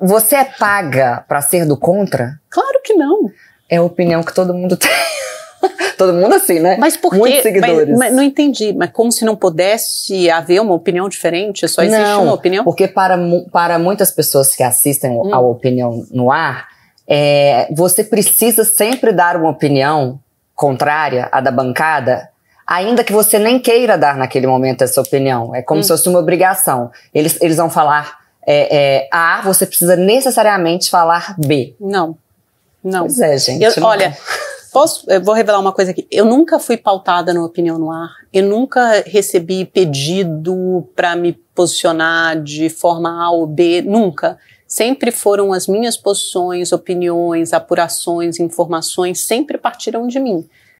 Você é paga para ser do contra? Claro que não. É a opinião que todo mundo tem. todo mundo assim, né? Mas por quê? Muitos seguidores. Mas, mas, não entendi. Mas como se não pudesse haver uma opinião diferente? Só existe não, uma opinião? Porque para, para muitas pessoas que assistem hum. opinião no ar, é, você precisa sempre dar uma opinião contrária à da bancada ainda que você nem queira dar naquele momento essa opinião. É como hum. se fosse uma obrigação. Eles, eles vão falar é, é, A, você precisa necessariamente falar B. Não. Não. Pois é, gente. Eu, olha, posso, eu vou revelar uma coisa aqui. Eu nunca fui pautada no Opinião no Ar. Eu nunca recebi pedido para me posicionar de forma A ou B. Nunca. Sempre foram as minhas posições, opiniões, apurações, informações, sempre partiram de mim.